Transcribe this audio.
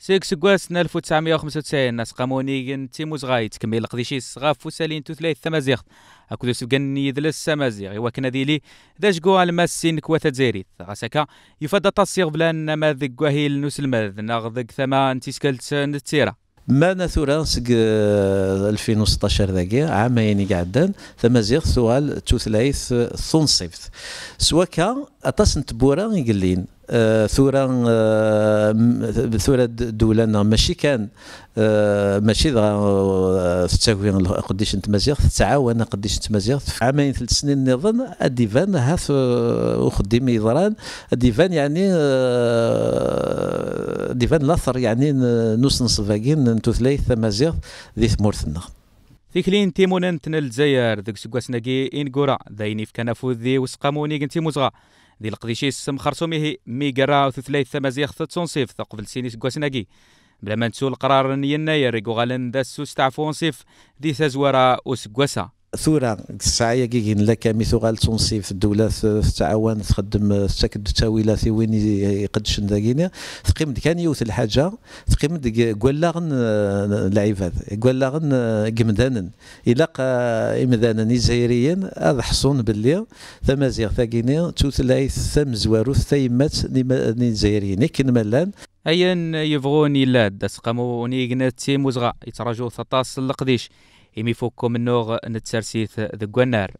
سيكس كواس 1995 ناس قاموني تيموز موزغاي تكمل قديشي الصغاف وسالين تو ثلاث ثمازيغ أكدو سبقن يدلس يوا وكنا ديلي داش قوى الماسين كواتا زيريت غسكا يفضى تصيغ بلان ما لنوس الماذ ناغ ذق ثمان تسكلت نتيرا ما نثوران سك 2016 ذاكي عامين قعدان ثم زيغ سؤال توثلايث ثون آه، صيفت سوا كان اطاس نتبورا يقلين آه، ثورا آه، ثورا الدولة دولنا ماشي كان ماشي ذا تتاكوين قديش نتمازيغ تتعاون قديش نتمازيغ عامين ثلاث سنين نظن الديفان هاف وخدمي يضران الديفان يعني ديفان لاثر يعني نوس نصفاكين نتو ثلاث مازيغ ذي ثمورتنا تيكلين تيمون تنا الجزائر ديك سكواسناكي انكورا ذايني في كنافوذ ذي وسقاموني كنتي مزغا ذي القديشيس مخرصوميه ميقرا وثلاث مازيغ تونسيف تقبل سيني سكواسناكي بلا ما نسول القرار يناير يقوغالن ذا السوس تاع فونسيف ذي تزوارا وسكواسا ثورة الساعة كيكين لا كامي غال تونسي في الدولة في التعاون تخدم تاكد التاويلة في وين يقدش نداكينيا تقيم كان يوث الحاجة تقيم كوالاغن العباد كوالاغن كمدانن إلا إمدانا إزايريين هذا حصون باللي ثمازيغ توث العيث ثم زوارو ثيمات نيزايريين كن ملان أيا يبغون إلا دسقمو نيغنا تيموزغا يتراجو ثطاس القديش إمي فوكم النوغ نتسرسيث ذقونار